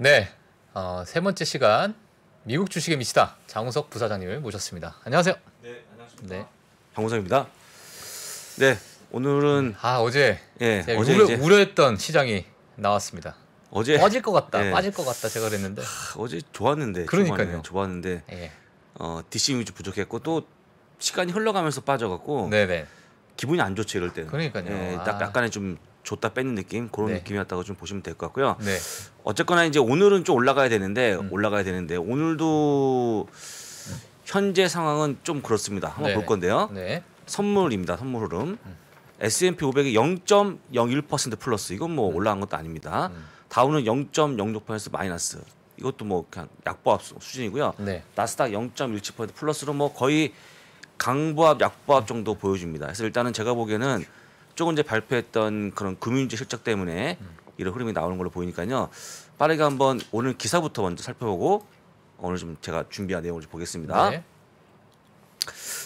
네, 어, 세 번째 시간 미국 주식의 미치다 장우석 부사장님을 모셨습니다. 안녕하세요. 네, 안녕하십니까. 네. 장우석입니다. 네, 오늘은 음, 아 어제 예 어제 우려, 우려했던 시장이 나왔습니다. 어제 빠질 것 같다, 예. 빠질 것 같다 제가 그랬는데 하, 어제 좋았는데 그러니까요, 좋았는데 예. 어 DC 이미 부족했고 또 시간이 흘러가면서 빠져갖고 네네. 기분이 안 좋죠 이럴 때는 그러니까요. 예, 아. 딱 약간의 좀 줬다 뺏는 느낌 그런 네. 느낌이었다고 좀 보시면 될 것 같고요. 네. 어쨌거나 이제 오늘은 좀 올라가야 되는데 음. 올라가야 되는데 오늘도 현재 상황은 좀 그렇습니다. 한번 네. 볼 건데요. 네. 선물입니다. 선물 흐름. 음. S&P 500이 0.01% 플러스. 이건 뭐 음. 올라간 것도 아닙니다. 음. 다우는 0.06% 마이너스. 이것도 뭐 그냥 약보합 수준이고요. 네. 나스닥 0.17% 플러스로 뭐 거의 강보합 약보합 정도 보여줍니다. 그래서 일단은 제가 보기에는 앞쪽은 이제 발표했던 그런 금융제 실적 때문에 이런 흐름이 나오는 걸로 보이니까요. 빠르게 한번 오늘 기사부터 먼저 살펴보고 오늘 좀 제가 준비한 내용을 좀 보겠습니다. 네.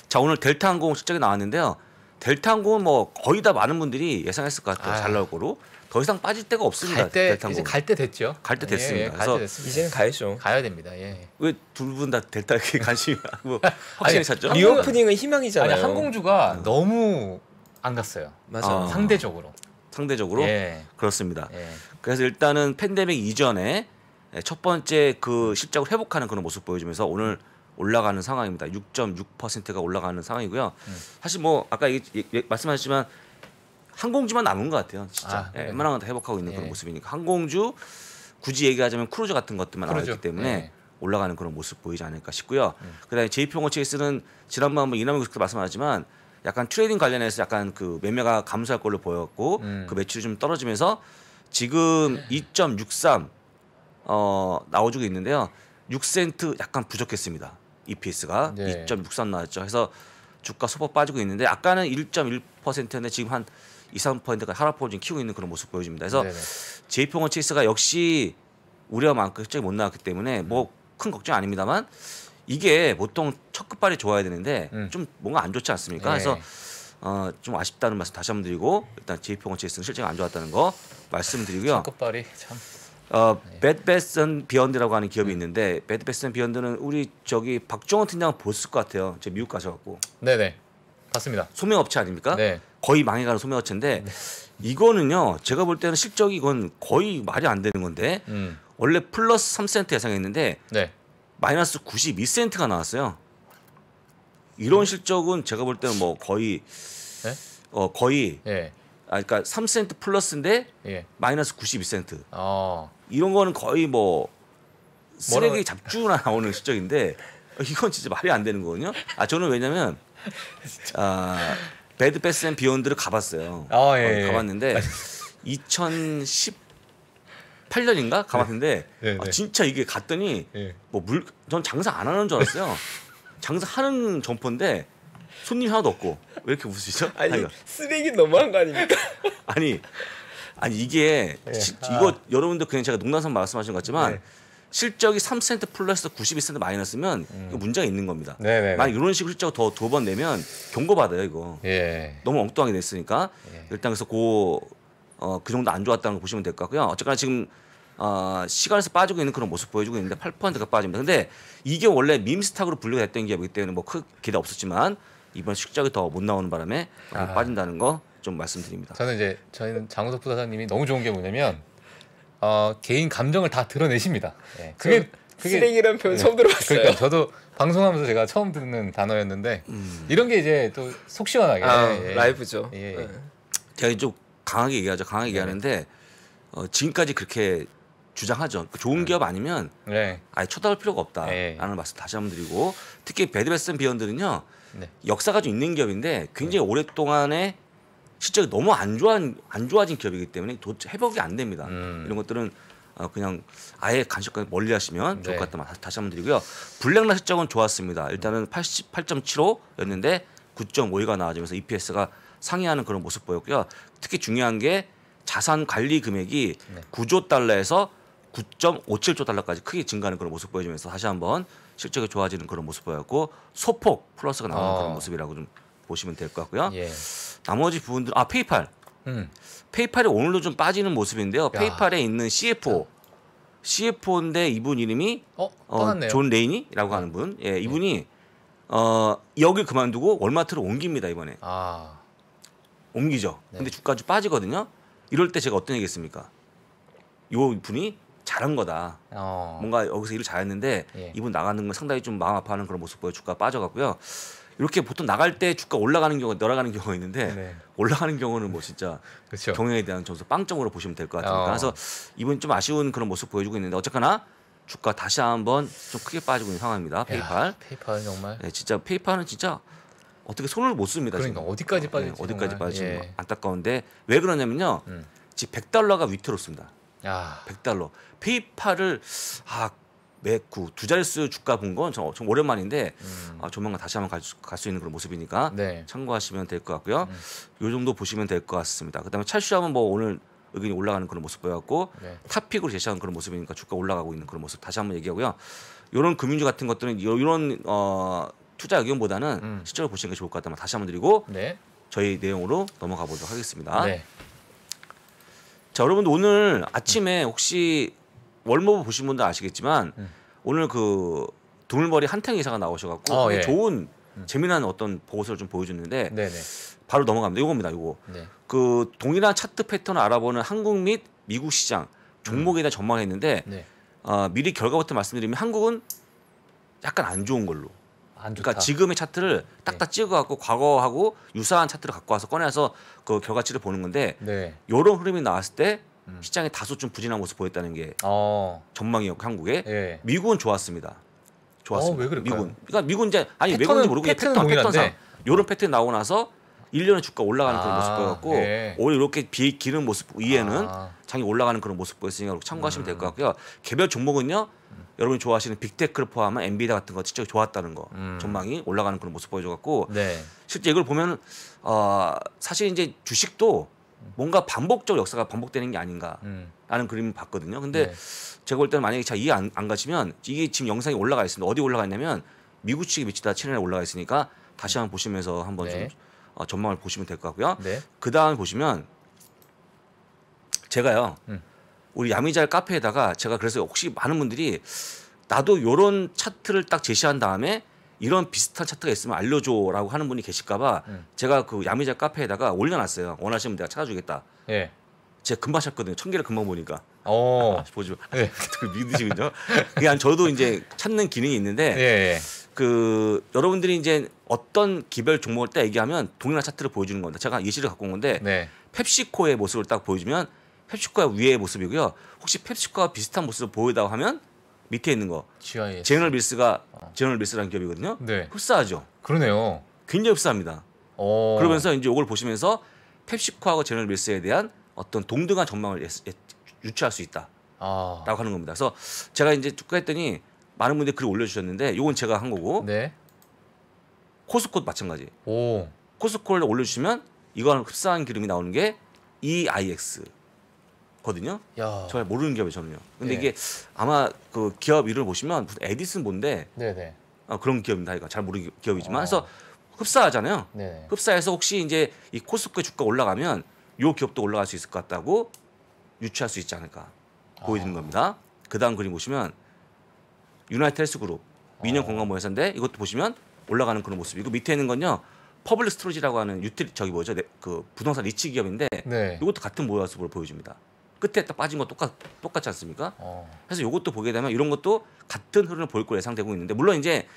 자 오늘 델타항공 실적이 나왔는데요. 델타항공은 뭐 거의 다 많은 분들이 예상했을 것 같아요. 아. 잘 나올 거로. 더 이상 빠질 데가 없습니다. 갈 때, 델타항공. 이제 갈 때 됐죠. 갈때 예, 됐습니다. 예, 예, 갈때 됐습 이제는 가야죠. 가야 됩니다. 예. 왜둘 분다 델타에 관심이 뭐 확신이 찼죠? 리오프닝은 희망이잖아요. 아니, 항공주가 음. 너무 안 갔어요. 맞아요. 아. 상대적으로. 상대적으로 예. 그렇습니다. 예. 그래서 일단은 팬데믹 이전에 예, 첫 번째 그 실적을 회복하는 그런 모습 보여주면서 오늘 올라가는 상황입니다. 6.6%가 올라가는 상황이고요. 음. 사실 뭐 아까 얘기, 얘기, 말씀하셨지만 항공주만 남은 것 같아요. 진짜 아, 예, 네. 웬만한 건다 회복하고 있는 그런 예. 모습이니까 항공주 굳이 얘기하자면 크루즈 같은 것들만 크루즈. 나왔기 때문에 예. 올라가는 그런 모습 보이지 않을까 싶고요. 음. 그다음에 JP홍어체이스는 지난번 한이남용 교수도 말씀하셨지만 약간 트레이딩 관련해서 약간 그 매매가 감소할 걸로 보였고 음. 그 매출이 좀 떨어지면서 지금 2.63 어, 나오주고 있는데요. 6센트 약간 부족했습니다. EPS가 네. 2.63 나왔죠. 그래서 주가 소폭 빠지고 있는데 아까는 1.1%였는데 지금 한 2, 3%까지 하락폭을 지금 키우고 있는 그런 모습 보여집니다. 그래서 제이평원 체이스가 역시 우려만큼 실적이 못 나왔기 때문에 뭐 큰 걱정 아닙니다만 이게 보통 첫 끝발이 좋아야 되는데 음. 좀 뭔가 안 좋지 않습니까? 예. 그래서 어, 좀 아쉽다는 말씀 다시 한번 드리고 일단 제이포건 체이스는 실제가 안 좋았다는 거 말씀드리고요. 끝발이 참. 어, 네. 배드베슨 비욘드라고 하는 기업이 음. 있는데 배드베슨 스 비욘드는 우리 저기 박종원 팀장 보셨을 것 같아요. 제 미국 가셔갖고. 네네. 봤습니다. 소매업체 아닙니까? 네. 거의 망해가는 소매업체인데 네. 이거는요 제가 볼 때는 실적이 이건 거의 말이 안 되는 건데 음. 원래 플러스 3센트 예상했는데 네. 마이너스 92센트가 나왔어요. 이런 실적은 제가 볼 때는 뭐 거의 네? 어 거의 예. 아 그러니까 3센트 플러스인데 예. 마이너스 92센트. 어. 이런 거는 거의 뭐 쓰레기 잡주나 나오는 실적인데 어, 이건 진짜 말이 안 되는 거거든요. 아 저는 왜냐면 아 배드 베스앤 비욘드를 가봤어요. 어, 예, 어, 가봤는데 2010 8년인가 가봤는데 네. 네, 네. 아, 진짜 이게 갔더니 네. 뭐물 전 장사 안 하는 줄 알았어요. 장사하는 점퍼인데 손님 하나도 없고 왜 이렇게 웃으시죠? 아니, 아니 쓰레기 너무한 거 아닙니까? 아니 아니 이게 네. 시, 아. 이거 아. 여러분들 그냥 제가 농담삼 말씀하신 것 같지만 네. 실적이 3센트 플러스 92센트 마이너스면 음. 이거 문제가 있는 겁니다. 네네 만약 이런 식으로 실적 더두 번 내면 경고 받아요 이거. 예. 너무 엉뚱하게 냈으니까 예. 일단 그래서 그 어, 그 정도 안 좋았다는 걸 보시면 될 것 같고요. 어쨌거나 지금 어, 시간에서 빠지고 있는 그런 모습 보여주고 있는데 8%가 빠집니다. 근데 이게 원래 밈스탁으로 분류가 됐던 기업이기 때문에 뭐 크게 기대 없었지만 이번 실적이 더 못 나오는 바람에 아. 빠진다는 거 좀 말씀드립니다. 저는 이제 저희는 장우석 부사장님이 너무 좋은 게 뭐냐면 어, 개인 감정을 다 드러내십니다. 네. 그게 그게 쓰레기라는 표현 네. 처음 들어봤어요. 그러니까 저도 방송하면서 제가 처음 듣는 단어였는데 음. 이런 게 이제 또 속 시원하게 아, 예. 라이브죠. 예. 예. 제가 이쪽 강하게 얘기하죠. 강하게 네. 얘기하는데 어, 지금까지 그렇게 주장하죠. 그러니까 좋은 음. 기업 아니면 네. 아예 쳐다볼 필요가 없다라는 네. 말씀 다시 한번 드리고 특히 배드베슨 비언들은요 네. 역사가 좀 있는 기업인데 굉장히 네. 오랫동안에 실적이 너무 안 좋아진 안 좋아진 기업이기 때문에 도, 대체 회복이 안 됩니다. 음. 이런 것들은 어, 그냥 아예 간식 멀리하시면 좋을 것 같다 말 다시 한번 드리고요. 블랙라 실적은 좋았습니다. 일단은 88.75였는데 9.5가 나와지면서 EPS가 상의하는 그런 모습 보였고요. 특히 중요한 게 자산 관리 금액이 네. 9조 달러에서 9.57조 달러까지 크게 증가하는 그런 모습 보여주면서 다시 한번 실적이 좋아지는 그런 모습 보였고 소폭 플러스가 나오는 어. 그런 아. 모습이라고 좀 보시면 될 것 같고요. 예. 나머지 부분들 아 페이팔. 음. 페이팔이 오늘도 좀 빠지는 모습인데요. 야. 페이팔에 있는 CFO CFO인데 이분 이름이 어, 어, 존 레이니라고 네. 하는 분. 예, 네. 이분이 예. 어, 여기 그만두고 월마트로 옮깁니다 이번에. 아. 옮기죠. 네. 근데 주가 좀 빠지거든요. 이럴 때 제가 어떤 얘기했습니까? 요 분이 잘한 거다. 어. 뭔가 여기서 일을 잘했는데 예. 이분 나가는 건 상당히 좀 마음 아파하는 그런 모습 보여 주가 빠져갖고요 이렇게 보통 나갈 때 주가 올라가는 경우, 내려가는 경우가 있는데 네. 올라가는 경우는 뭐 진짜 그렇죠. 경영에 대한 점수 빵점으로 보시면 될 것같아요 어. 그래서 이분 좀 아쉬운 그런 모습 보여주고 있는데 어쨌거나 주가 다시 한번 좀 크게 빠지고 있는 상황입니다. 페이팔. 페이팔 정말. 네, 진짜 페이팔은 진짜 어떻게 손을 못 씁니다. 그러니까 지금. 어디까지 어, 예, 빠질지 네, 어디까지 빠질지 예. 안타까운데 왜 그러냐면요. 음. 지금 100달러가 위태롭습니다 야. 아. 100달러. 페이팔을 아 매구 두 자릿수 주가 본건좀 오랜만인데 음. 아, 조만간 다시 한번 갈수 갈수 있는 그런 모습이니까 네. 참고하시면 될 것 같고요. 음. 요 정도 보시면 될 것 같습니다. 그다음에 찰슈하면 뭐 오늘 의견이 올라가는 그런 모습 보였고 네. 탑픽으로 제시한 그런 모습이니까 주가 올라가고 있는 그런 모습 다시 한번 얘기하고요. 이런 금융주 같은 것들은 이런 어 투자 의견보다는 음. 실제로 보시는 게 좋을 것 같다면 다시 한번 드리고 네. 저희 내용으로 넘어가 보도록 하겠습니다. 네. 자 여러분들 오늘 아침에 혹시 월모브 보신 분들 아시겠지만 음. 오늘 그 두물머리 한탕 이사가 나오셔갖고 어, 예. 좋은 음. 재미난 어떤 보고서를 좀 보여줬는데 네네. 바로 넘어갑니다. 이겁니다. 이거 네. 그 동일한 차트 패턴을 알아보는 한국 및 미국 시장 종목에 다한 전망했는데 네. 어, 미리 결과부터 말씀드리면 한국은 약간 안 좋은 걸로 그러니까 지금의 차트를 딱딱 네. 찍어갖고 과거하고 유사한 차트를 갖고 와서 꺼내서 그 결과치를 보는 건데 네. 이런 흐름이 나왔을 때 음. 시장이 다소 좀 부진한 모습 보였다는 게 어. 전망이었고 한국에 네. 미국은 좋았습니다. 좋았습니다. 어, 미은 그러니까 미국은 이제 아니 왜 그런지 모르고 패턴 동일한 패턴상 요런 패턴 이 나오고 나서 1년에 주가 올라가는 아, 그런 모습 보였고 네. 오히려 이렇게 비 기는 모습 이에는 아. 장이 올라가는 그런 모습 보였으니까 참고하시면 음. 될것 같고요. 개별 종목은요. 여러분이 좋아하시는 빅테크를 포함한 엔비디아 같은 거 진짜 좋았다는 거 음. 전망이 올라가는 그런 모습 보여줘갖고 네. 실제 이걸 보면 어, 사실 이제 주식도 뭔가 반복적 역사가 반복되는 게 아닌가라는 음. 그림을 봤거든요. 근데 네. 제가 볼 때는 만약에 잘 이해 안, 안 가시면 이게 지금 영상이 올라가 있습니다. 어디 올라가 있냐면 미국 측이 미치다 채널에 올라가 있으니까 다시 한번 보시면서 한번 네. 좀 어, 전망을 보시면 될 것 같고요. 네. 그 다음에 보시면 제가요. 음. 우리 야미잘 카페에다가 제가 그래서 혹시 많은 분들이 나도 요런 차트를 딱 제시한 다음에 이런 비슷한 차트가 있으면 알려줘라고 하는 분이 계실까봐 음. 제가 그 야미잘 카페에다가 올려놨어요. 원하시면 내가 찾아주겠다. 예. 제가 금방 찾거든요. 천 개를 금방 보니까. 어. 아, 보죠. 예. 그 믿으시군요. 그냥 저도 이제 찾는 기능이 있는데 예, 예. 그 여러분들이 이제 어떤 기별 종목을 딱 얘기하면 동일한 차트를 보여주는 겁니다. 제가 예시를 갖고 온 건데 네. 펩시코의 모습을 딱 보여주면 펩시코가 위의 모습이고요. 혹시 펩시코와 비슷한 모습을 보이다고 하면 밑에 있는 거 GIS. 제너럴 밀스가 어. 제너럴 밀스라는 기업이거든요. 네. 흡사하죠. 그러네요. 굉장히 흡사합니다. 오. 어. 그러면서 이제 이걸 보시면서 펩시코하고 제너럴 밀스에 대한 어떤 동등한 전망을 예, 예, 유추할 수 있다라고 아. 하는 겁니다. 그래서 제가 이제 축구 했더니 많은 분들이 글을 올려주셨는데 이건 제가 한 거고 네. 코스코 마찬가지. 오. 코스코를 올려주시면 이거랑 흡사한 기름이 나오는 게 EIX. 거든요. 야. 정말 모르는 기업이 저는요. 근데 네. 이게 아마 그 기업 이름을 보시면 무슨 에디슨 뭔데 네네. 아, 그런 기업입니다. 그러니까 잘 모르는 기업이지만 어. 그래서 흡사하잖아요. 네네. 흡사해서 혹시 이제 이코스피 주가 올라가면 요 기업도 올라갈 수 있을 것 같다고 유추할 수 있지 않을까 보여드린 아. 겁니다. 그 다음 그림 보시면 유나이트 스 그룹 아. 민영 건강보험회사인데 이것도 보시면 올라가는 그런 모습이고 밑에 있는 건요 퍼블릭 스토리지라고 하는 유틸 저기 뭐죠 네, 그 부동산 리치 기업인데 네. 이것도 같은 모습으로 보여줍니다. 끝에 딱 빠진 거 똑같 똑같지 않습니까? 어. 그래서 이것도 보게 되면 이런 것도 같은 흐름을 보일 거로 예상되고 있는데 물론 이제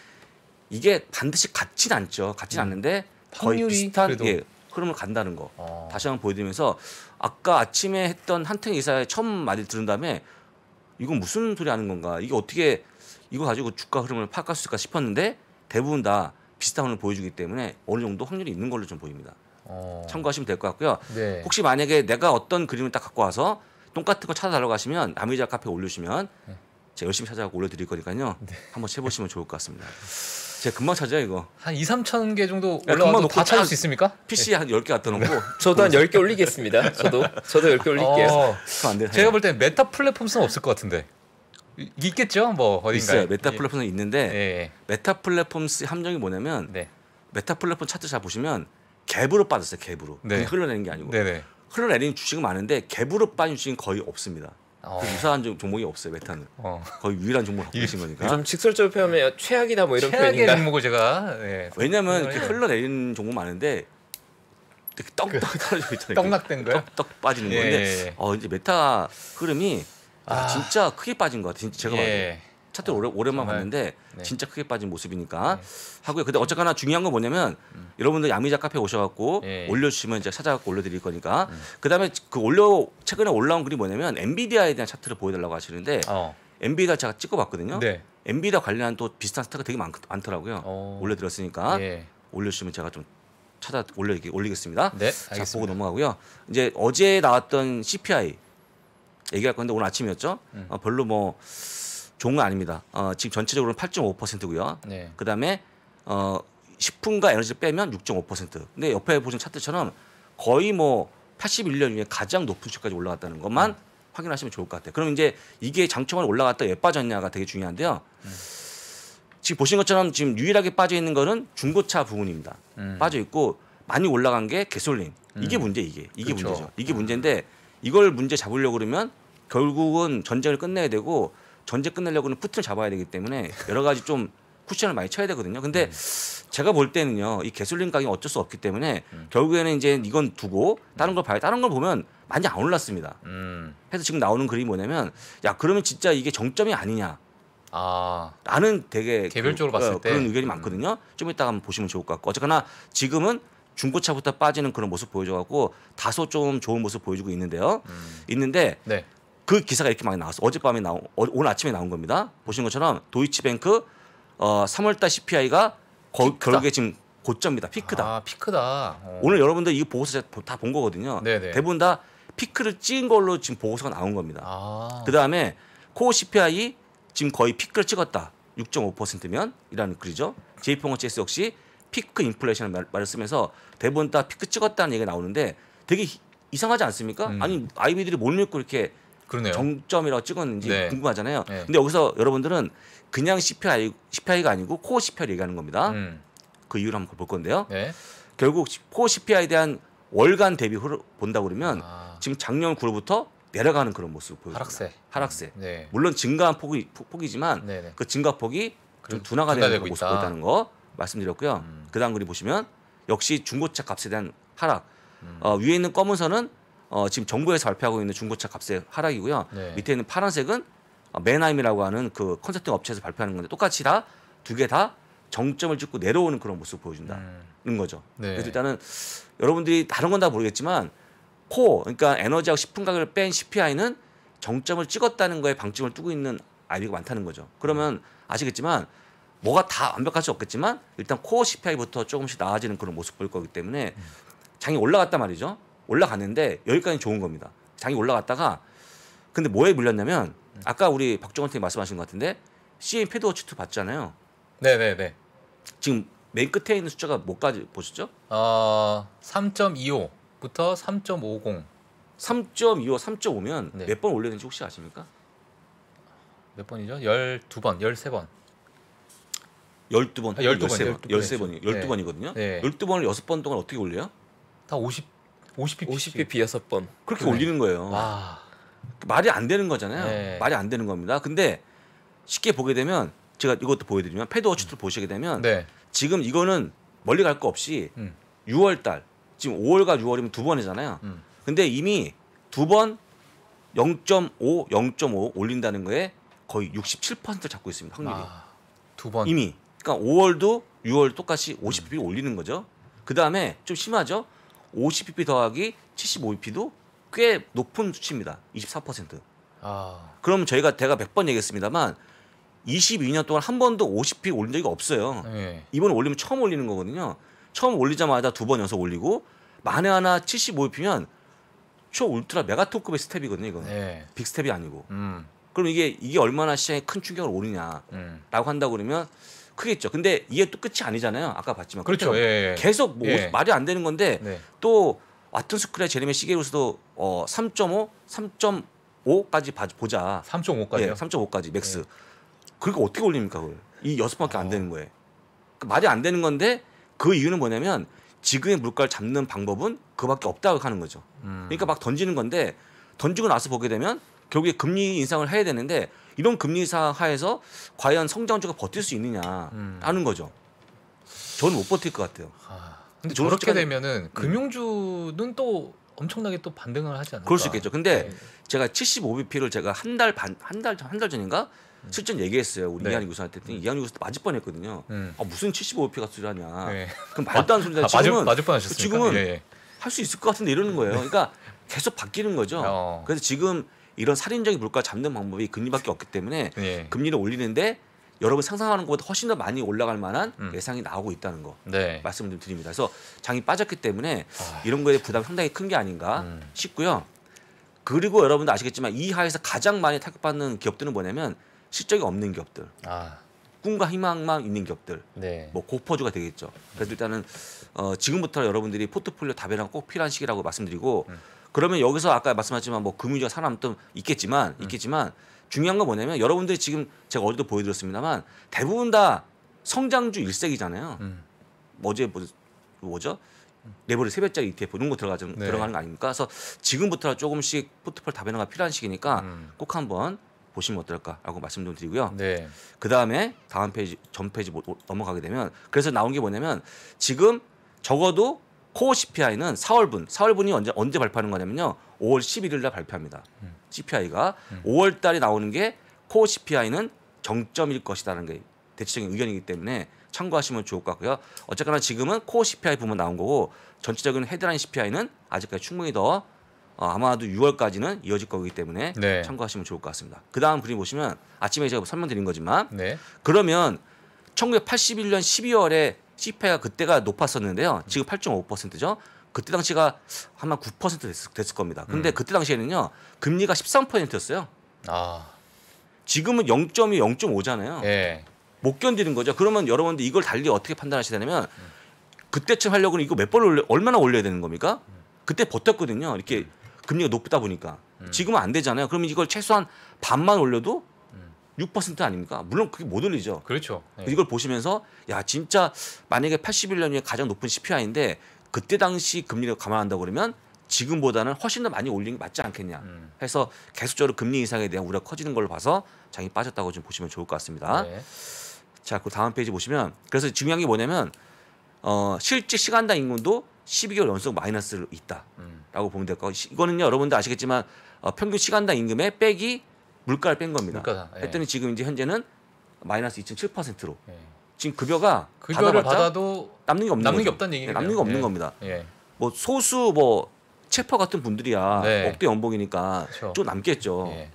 이게 반드시 같진 않죠. 같진 음. 않는데 거의 비슷한 예, 흐름을 간다는 거 어. 다시 한번 보여드리면서 아까 아침에 했던 한택 이사의 처음 말을 들은 다음에 이건 무슨 소리 하는 건가 이게 어떻게 이거 가지고 주가 흐름을 파악할 수 있을까 싶었는데 대부분 다 비슷한 흐름을 보여주기 때문에 어느 정도 확률이 있는 걸로 좀 보입니다. 어. 참고하시면 될 것 같고요. 네. 혹시 만약에 내가 어떤 그림을 딱 갖고 와서 똑같은 거 찾아달라고 하시면 아미자 카페 올려주시면 네. 제가 열심히 찾아가고 올려드릴 거니까요. 네. 한번 해보시면 좋을 것 같습니다. 제가 금방 찾아요 이거. 한 2, 3천 개 정도 올라와도 다 찾을 수 있습니까? PC에 네. 한 10개 갖다 놓고. 네. 저도 한 10개 올리겠습니다. 저도. 저도 10개 올릴게요. 어, 안돼 제가 볼때 뭐, 예. 예, 예. 메타 플랫폼 쓰 없을 것 같은데. 있겠죠? 뭐어딘가 있어요. 메타 플랫폼은 있는데 예. 메타 플랫폼 함정이 뭐냐면 네. 메타 플랫폼 차트 잘 보시면 갭으로 빠졌어요. 갭으로. 네. 흘러내는 게 아니고. 네네. 흘러내리는 주식은 많은데 개으로 빠진 주식은 거의 없습니다. 어. 그 유사한 종목이 없어요 메타는 어. 거의 유일한 종목을 갖고 계신 거니까 좀 직설적으로 표현하면 네. 최악이다 뭐 이런 최악의 종목 제가 네. 왜냐하면 네. 흘러내리는 종목 많은데 떡떡 그 떨어지 있잖아요 떡락된 거요? 떡, 떡 빠지는 예. 건데 예, 예. 어 이제 메타 흐름이 아. 아, 진짜 크게 빠진 것 같아요 제가 예. 봐도 차트 를 오래, 오랜만 정말. 네. 봤는데 네. 진짜 크게 빠진 모습이니까 네. 하고요. 근데 어쨌거나 중요한 건 뭐냐면 음. 여러분들 양미자 카페 오셔갖고 네. 올려주시면 이제 찾아갖고 올려드릴 거니까 음. 그다음에 그 올려 최근에 올라온 글이 뭐냐면 엔비디아에 대한 차트를 보여달라고 하시는데 어. 엔비디아 제가 찍어봤거든요. 네. 엔비디아 관련한 또 비슷한 스타가 되게 많, 더라고요 어. 올려드렸으니까 예. 올려주시면 제가 좀 찾아 올려 올리겠습니다. 네, 자, 보고 넘어가고요. 이제 어제 나왔던 CPI 얘기할 건데 오늘 아침이었죠. 음. 아, 별로 뭐 좋은 건 아닙니다. 어, 지금 전체적으로는 8.5%고요. 네. 그다음에 어, 식품과 에너지를 빼면 6.5%. 근데 옆에 보신 차트처럼 거의 뭐 81년 이후에 가장 높은 수까지 올라갔다는 것만 음. 확인하시면 좋을 것 같아요. 그럼 이제 이게 장초만 올라갔다 왜 빠졌냐가 되게 중요한데요. 음. 지금 보신 것처럼 지금 유일하게 빠져 있는 거는 중고차 부분입니다. 음. 빠져 있고 많이 올라간 게 개솔린. 이게 음. 문제 이게 이게 그렇죠. 문제죠. 이게 음. 문제인데 이걸 문제 잡으려고 그러면 결국은 전쟁을 끝내야 되고 전제 끝내려고는 푸틴을 잡아야 되기 때문에 여러 가지 좀 쿠션을 많이 쳐야 되거든요. 근데 음. 제가 볼 때는요, 이 개솔린 가격이 어쩔 수 없기 때문에 음. 결국에는 이제 이건 두고 다른 걸 봐요. 다른 걸 보면 많이 안 올랐습니다. 음. 해서 지금 나오는 그림이 뭐냐면, 야 그러면 진짜 이게 정점이 아니냐. 아. 나는 되게 개별적으로 그, 어, 봤을 때 그런 의견이 음. 많거든요. 좀 이따 한번 보시면 좋을 것 같고 어쨌거나 지금은 중고차부터 빠지는 그런 모습 보여줘갖고 다소 좀 좋은 모습 보여주고 있는데요. 음. 있는데 네. 그 기사가 이렇게 많이 나왔어. 어젯밤에 나온 어, 오늘 아침에 나온 겁니다. 보신 것처럼 도이치뱅크 어, 3월달 CPI가 거, 결국에 지금 고점이다. 피크다. 아, 피크다. 어. 오늘 여러분들 이 보고서 다 본 거거든요. 네네. 대부분 다 피크를 찍은 걸로 지금 보고서가 나온 겁니다. 아. 그다음에 코어 CPI 지금 거의 피크를 찍었다. 6.5%면 이라는 글이죠. j p 어체스 역시 피크 인플레이션을 말, 말을 면서 대부분 다 피크 찍었다는 얘기가 나오는데 되게 이상하지 않습니까? 음. 아니 아이비들이 뭘 믿고 이렇게 그러네요. 정점이라고 찍었는지 네. 궁금하잖아요. 네. 근데 여기서 여러분들은 그냥 CPI, CPI가 아니고 코어 CPI를 얘기하는 겁니다. 음. 그 이유를 한번 볼 건데요. 네. 결국 코어 CPI에 대한 월간 대비 본다고 그러면 아. 지금 작년 9월부터 내려가는 그런 모습 보여요. 하락세. 하락세. 음. 네. 물론 증가한 폭이, 폭이지만 네네. 네. 그 증가폭이 좀 둔화가 되는 모습 있다. 보였다는 거 말씀드렸고요. 음. 그 다음 그림 보시면 역시 중고차 값에 대한 하락. 음. 어, 위에 있는 검은 선은 어, 지금 정부에서 발표하고 있는 중고차 값의 하락이고요. 네. 밑에 있는 파란색은 어, 맨하임이라고 하는 그 컨설팅 업체에서 발표하는 건데 똑같이 다 두 개 다 정점을 찍고 내려오는 그런 모습 보여준다는 음. 거죠. 네. 그래서 일단은 여러분들이 다른 건 다 모르겠지만 코 그러니까 에너지하고 식품 가격을 뺀 CPI는 정점을 찍었다는 거에 방점을 두고 있는 아이비가 많다는 거죠. 그러면 음. 아시겠지만 뭐가 다 완벽할 수 없겠지만 일단 코어 CPI부터 조금씩 나아지는 그런 모습 보일 거기 때문에 음. 장이 올라갔단 말이죠. 올라갔는데 여기까지 좋은 겁니다. 장이 올라갔다가 근데 뭐에 물렸냐면 아까 우리 박종원 팀 말씀하신 것 같은데 CM 패드워치2 봤잖아요. 네네네. 지금 맨 끝에 있는 숫자가 뭐까지 보셨죠? 어, 3.25부터 3.50. 3.25, 3.5면 네. 몇번 올렸는지 혹시 아십니까? 몇 번이죠? 12번, 13번. 12번, 12번, 13번, 1 12번이거든요. 네. 12번을 6번 동안 어떻게 올려요? 다 50, 50bp씩. 50bp 6번. 그렇게 네. 올리는 거예요. 와. 아. 말이 안 되는 거잖아요. 네. 말이 안 되는 겁니다. 근데 쉽게 보게 되면 제가 이것도 보여드리면 패드워치를 음. 보시게 되면 네. 지금 이거는 멀리 갈 거 없이 음. 6월달 지금 5월과 6월이면 두 번이잖아요. 음. 근데 이미 두 번 0.5, 0.5 올린다는 거에 거의 67%를 잡고 있습니다. 확률이 아, 두 번. 이미 그러니까 5월도 6월 똑같이 50bp 올리는 거죠. 그 다음에 좀 심하죠. 50bp 더하기 75bp도 꽤 높은 수치입니다. 24%. 아. 그러면 저희가 제가 100번 얘기했습니다만 22년 동안 한 번도 50피 올린 적이 없어요. 네. 이번에 올리면 처음 올리는 거거든요. 처음 올리자마자 두 번 연속 올리고 만에 하나 75피면 초 울트라 메가톤급의 스텝이거든요. 이거 네. 예. 빅 스텝이 아니고. 음. 그럼 이게 이게 얼마나 시장에 큰 충격을 오느냐라고 음. 한다 그러면 크겠죠. 근데 이게 또 끝이 아니잖아요. 아까 봤지만 그렇죠. 그렇죠? 예, 예. 계속 뭐 예. 말이 안 되는 건데 네. 또 아튼 스쿨의 제레미 시게로스도 어 3.5, 3.5까지 보자. 3.5까지요? 예, 3.5까지 맥스. 그러니까 어떻게 올립니까 그걸? 이 여섯 번밖에 안 아. 되는 거예요. 그러니까 말이 안 되는 건데 그 이유는 뭐냐면 지금의 물가를 잡는 방법은 그밖에 없다고 하는 거죠. 음. 그러니까 막 던지는 건데 던지고 나서 보게 되면 결국에 금리 인상을 해야 되는데 이런 금리 상하에서 과연 성장주가 버틸 수 있느냐 하는 음. 거죠. 저는 못 버틸 것 같아요. 아, 근데 저렇게 솔직히... 되면은 음. 금융주는 또 엄청나게 또 반등을 하지 않을까? 그럴 수 있겠죠. 근데 네. 제가 75BP를 제가 한 달 반 한달한달 전인가 음. 실전 얘기했어요. 우리 네. 이한희 교수한테 했더니 음. 이한희 교수 맞을 뻔했거든요. 음. 아 무슨 75BP가 수라냐? 네. 그럼 말도 안 소리다. 아, 지금은 아, 맞 맞을 뻔하셨습니까? 지금은 예, 예. 할수 있을 것 같은데 이러는 거예요. 그러니까 계속 바뀌는 거죠. 어. 그래서 지금 이런 살인적인 물가 잡는 방법이 금리밖에 없기 때문에 네. 금리를 올리는데 여러분 상상하는 것보다 훨씬 더 많이 올라갈 만한 음. 예상이 나오고 있다는 거 네. 말씀 좀 드립니다. 그래서 장이 빠졌기 때문에 아, 이런 거에 부담 상당히 큰 게 아닌가 음. 싶고요. 그리고 여러분도 아시겠지만 이 하에서 가장 많이 타격받는 기업들은 뭐냐면 실적이 없는 기업들. 아. 꿈과 희망만 있는 기업들, 네. 뭐 고퍼주가 되겠죠. 그래서 음. 일단은 어, 지금부터 여러분들이 포트폴리오 다변화꼭 필요한 시기라고 말씀드리고 음. 그러면 여기서 아까 말씀하셨지만 뭐 금융위가 살아도 있겠지만 음. 있겠지만 중요한 건 뭐냐면 여러분들이 지금 제가 어제도 보여드렸습니다만 대부분 다 성장주 일색이잖아요. 음. 어제 뭐, 뭐죠? 레버리 세배짜리 ETF 이런 거 들어가 좀 네. 들어가는 거 아닙니까? 그래서 지금부터 조금씩 포트폴 다변화가 필요한 시기니까 음. 꼭 한번 보시면 어떨까라고 말씀 좀 드리고요. 네. 그 다음에 다음 페이지 전 페이지 넘어가게 되면 그래서 나온 게 뭐냐면 지금 적어도 코어 CPI는 4월분, 4월분이 언제 언제 발표하는 거냐면요. 5월 11일 날 발표합니다. 음. CPI가 음. 5월 달에 나오는 게 코어 CPI는 정점일 것이라는 게 대체적인 의견이기 때문에 참고하시면 좋을 것 같고요. 어쨌거나 지금은 코어 CPI 부분 나온 거고 전체적인 헤드라인 CPI는 아직까지 충분히 더 어, 아마도 6월까지는 이어질 거기 때문에 네. 참고하시면 좋을 것 같습니다. 그 다음 그림 보시면 아침에 제가 설명드린 거지만 네. 그러면 1981년 12월에 CPI가 그때가 높았었는데요. 음. 지금 8.5%죠. 그때 당시가 아마 9% 됐을, 됐을 겁니다. 근데 음. 그때 당시에는요. 금리가 13%였어요. 아. 지금은 0.2, 0.5잖아요. 예. 못 견디는 거죠. 그러면 여러분들 이걸 달리 어떻게 판단하시냐면 음. 그때쯤 하려고는 이거 몇번 올려 얼마나 올려야 되는 겁니까? 음. 그때 버텼거든요. 이렇게 금리가 높다 보니까 지금은 안 되잖아요. 그러면 이걸 최소한 반만 올려도 6% 아닙니까? 물론 그게 못 올리죠. 그렇죠. 네. 이걸 보시면서 야 진짜 만약에 81년이 가장 높은 CPI인데 그때 당시 금리를 감안한다 그러면 지금보다는 훨씬 더 많이 올린 게 맞지 않겠냐 음. 해서 계속적으로 금리 인상에 대한 우려가 커지는 걸로 봐서 장이 빠졌다고 좀 보시면 좋을 것 같습니다. 네. 자, 그 다음 페이지 보시면 그래서 중요한 게 뭐냐면 어, 실제 시간당 인건도 12개월 연속 마이너스로 있다라고 음. 보면 될거 이거는요 여러분들 아시겠지만 어, 평균 시간당 임금의 빼기 물가를 뺀 겁니다. 물가다, 예. 했더니 지금 이제 현재는 마이너스 2.7%로 예. 지금 급여가 급여를 받아도 남는 게 없는 남는 거죠. 게 없다는 네, 얘기예 남는 게 없는 예. 겁니다. 예. 뭐 소수 뭐 체퍼 같은 분들이야 네. 억대 연봉이니까 그렇좀 남겠죠. 예.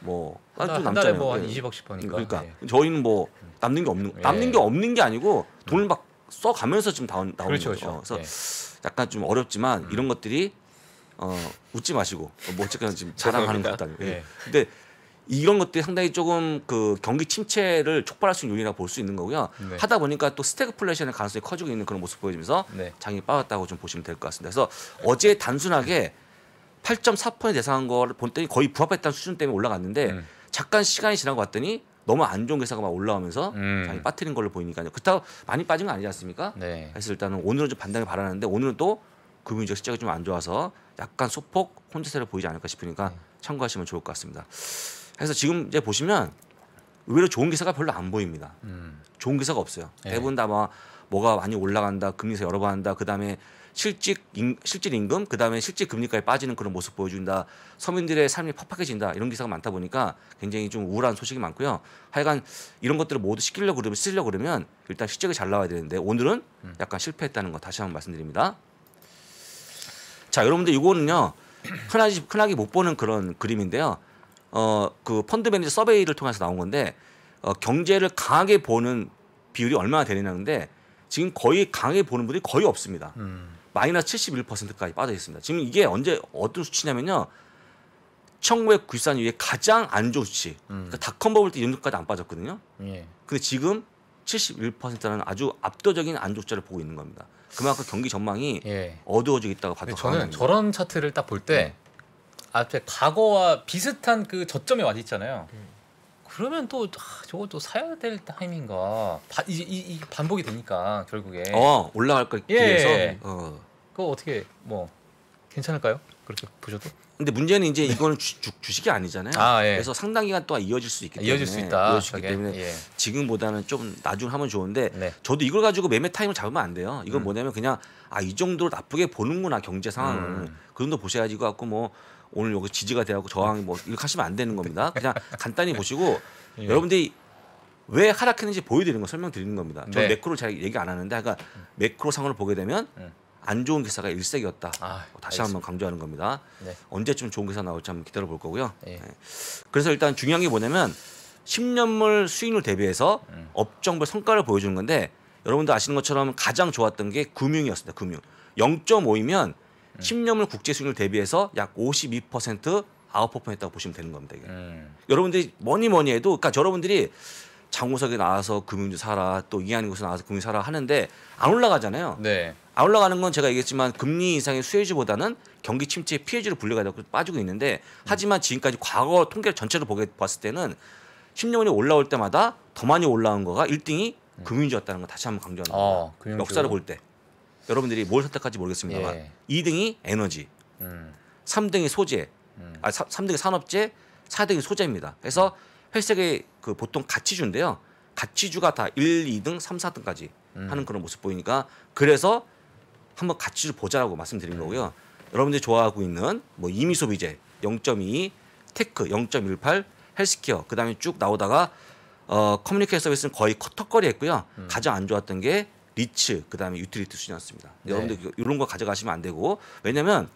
뭐, 아, 뭐 한, 달에 뭐한 20억씩 버니까. 그러니까 저희는 뭐 남는 게 없는 남는 게 없는 게 아니고 돈을 음. 막 써가면서 지금 다운 나오는 그렇죠, 거죠. 그렇죠. 그래서 약간 좀 어렵지만 음. 이런 것들이 어, 웃지 마시고 뭐 어쨌거나 지금 자랑하는 것 같다. 예. 근데 이런 것들이 상당히 조금 그 경기 침체를 촉발할 수 있는 요인이라고 볼 수 있는 거고요. 네. 하다 보니까 또 스태그플레이션의 가능성이 커지고 있는 그런 모습 보여지면서 네. 장이 빠졌다고 좀 보시면 될 것 같습니다. 그래서 어제 단순하게 8.4%에 대상한 거를 본때니 거의 부합했다는 수준 때문에 올라갔는데 음. 잠깐 시간이 지나고 봤더니 너무 안 좋은 계사가막 올라오면서 음. 장이 빠뜨린 걸로 보이니까요. 그렇다고 많이 빠진 건 아니지 않습니까? 네. 그래서 일단은 오늘은 좀 반등을 바라는데 오늘은 또 금융적 시장이 좀 안 좋아서 약간 소폭 혼재세를 보이지 않을까 싶으니까 네. 참고하시면 좋을 것 같습니다. 그래서 지금 이제 보시면 의외로 좋은 기사가 별로 안 보입니다. 음. 좋은 기사가 없어요. 네. 대부분 다막 뭐, 뭐가 많이 올라간다, 금리에서 여러 번 한다, 그 다음에 실직 인, 실질 임금, 그 다음에 실직 금리까지 빠지는 그런 모습 보여준다. 서민들의 삶이 퍽퍽해진다 이런 기사가 많다 보니까 굉장히 좀 우울한 소식이 많고요. 하여간 이런 것들을 모두 시키려고 그러면 쓰려고 그러면 일단 실적이 잘 나와야 되는데 오늘은 음. 약간 실패했다는 거 다시 한번 말씀드립니다. 자, 여러분들 이거는요 흔하지 흔하게 못 보는 그런 그림인데요. 어, 그 펀드 매니저 서베이를 통해서 나온 건데 어, 경제를 강하게 보는 비율이 얼마나 되느냐는데 지금 거의 강하게 보는 분들이 거의 없습니다. 음. 마이너스 71%까지 빠져 있습니다. 지금 이게 언제 어떤 수치냐면요. 1994년 이후에 가장 안 좋은 수치. 음. 그러니까 닷컴 버블 때 연도까지 안 빠졌거든요. 예. 근데 지금 71%라는 아주 압도적인 안 좋자를 보고 있는 겁니다. 그만큼 경기 전망이 예. 어두워지고 있다고 봐도 저는 저런 차트를 딱 볼때 음. 네. 앞에 과거와 비슷한 그 저점에 와 있잖아요. 음. 그러면 또 아, 저거 또 사야 될 타임인가? 바, 이, 이, 이 반복이 되니까 결국에. 어 올라갈 거 길에서. 예. 어. 그거 어떻게 뭐 괜찮을까요? 그렇게 보셔도? 근데 문제는 이제 이거는 주, 주 식이 아니잖아요. 아, 예. 그래서 상당 기간 동안 이어질 수 있기 때문에 이어질 수 있다. 이어질 수 있기 때문에 예. 지금보다는 좀 나중 에 하면 좋은데 네. 저도 이걸 가지고 매매 타임을 잡으면 안 돼요. 이건 음. 뭐냐면 그냥 아이 정도로 나쁘게 보는구나 경제 상황을 음. 그 정도 보셔야지 갖고 뭐 오늘 여기 지지가 돼하고 저항이 뭐 이렇게 하시면 안 되는 겁니다. 그냥 간단히 보시고 예. 여러분들이 왜 하락했는지 보여드리는 거 설명드리는 겁니다. 저 네. 매크로 잘 얘기 안 하는데 그러니까 매크로 상황을 보게 되면 예. 안 좋은 기사가 일색이었다. 아, 다시 한번 강조하는 겁니다. 네. 언제쯤 좋은 기사 나올지 한번 기다려 볼 거고요. 예. 네. 그래서 일단 중요한 게 뭐냐면 10년물 수익률 대비해서 음. 업종별 성과를 보여주는 건데 여러분도 아시는 것처럼 가장 좋았던 게 금융이었습니다. 금융 0.5이면 10년물 국제 수익률 대비해서 약 52% 아웃퍼폼했다고 보시면 되는 겁니다. 이게. 음. 여러분들이 뭐니 뭐니 해도 그러니까 여러분들이 장구석에 나와서 금융주 사라 또 이하는 곳에 나와서 금융 사라 하는데 안 올라가잖아요. 네. 안 올라가는 건 제가 얘기했지만 금리 이상의 수혜주보다는 경기 침체 의 피해주로 분류가 되고 빠지고 있는데 하지만 지금까지 과거 통계를 전체로 보게 봤을 때는 10년이 올라올 때마다 더 많이 올라온 거가 1등이 음. 금융주였다는 거 다시 한번 강조합니다. 아, 역사를 볼 때. 여러분들이 뭘 선택할지 모르겠습니다만 예. 2등이 에너지, 음. 3등이 소재, 음. 아 3, 등이 산업재, 4등이 소재입니다. 그래서 음. 회색의 그 보통 가치주인데요. 가치주가 다 1, 2등, 3, 4등까지 음. 하는 그런 모습 보이니까 그래서 한번 가치주 보자라고 말씀드린 네. 거고요. 여러분들이 좋아하고 있는 뭐 이미소비재 0.2, 테크 0.18, 헬스케어 그다음에 쭉 나오다가 어, 커뮤니케이션 서비스는 거의 컷턱거리 했고요. 음. 가장 안 좋았던 게 리츠 그다음에 유틸리티 순이었습니다. 네. 여러분들 이런 거 가져가시면 안 되고 왜냐면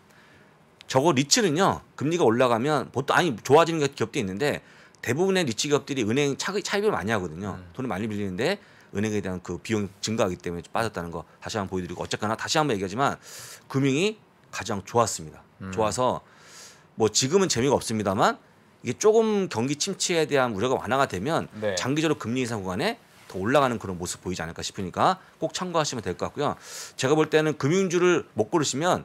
저거 리츠는요 금리가 올라가면 보통 아니 좋아지는 기업도 있는데 대부분의 리츠 기업들이 은행 차익 차입을 많이 하거든요. 음. 돈을 많이 빌리는데 은행에 대한 그 비용 증가하기 때문에 빠졌다는 거 다시 한번 보여드리고 어쨌거나 다시 한번 얘기하지만 금융이 가장 좋았습니다. 음. 좋아서 뭐 지금은 재미가 없습니다만 이게 조금 경기 침체에 대한 우려가 완화가 되면 네. 장기적으로 금리 인상 구간에 더 올라가는 그런 모습 보이지 않을까 싶으니까 꼭 참고하시면 될 것 같고요. 제가 볼 때는 금융주를 못 고르시면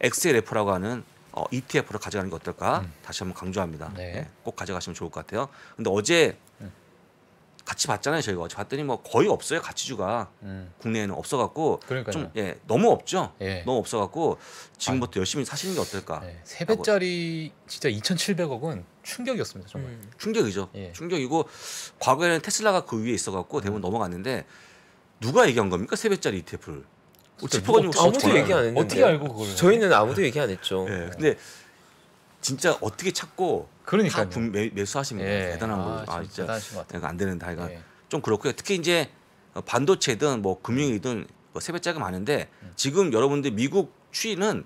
XLF라고 하는 어, e t f 를 가져가는 게 어떨까 음. 다시 한번 강조합니다. 네. 네, 꼭 가져가시면 좋을 것 같아요. 근데 어제 음. 같이 봤잖아요 저희가 어제 봤더니 뭐 거의 없어요 가치주가 음. 국내에는 없어갖고 좀예 너무 없죠 예. 너무 없어갖고 지금부터 아니. 열심히 사시는 게 어떨까 네, 세 네. 배짜리 진짜 2,700억은 충격이었습니다 정말. 음. 충격이죠. 예. 충격이고 과거에는 테슬라가 그 위에 있어갖고 대부분 음. 넘어갔는데 누가 얘기한 겁니까 세 배짜리 ETF를? 짚어가지고 아무도 얘기 안 했는데 어떻게 알고 그걸? 저희는 아무도 얘기 안 했죠. 예. 네. 근데 진짜 어떻게 찾고 그러니까 매수하시면 예. 대단한 거죠. 아, 아 진짜 대단안 되는 다이가 예. 좀 그렇고요. 특히 이제 반도체든 뭐 금융이든 뭐 세배짜리가 많은데 지금 여러분들 미국 추이는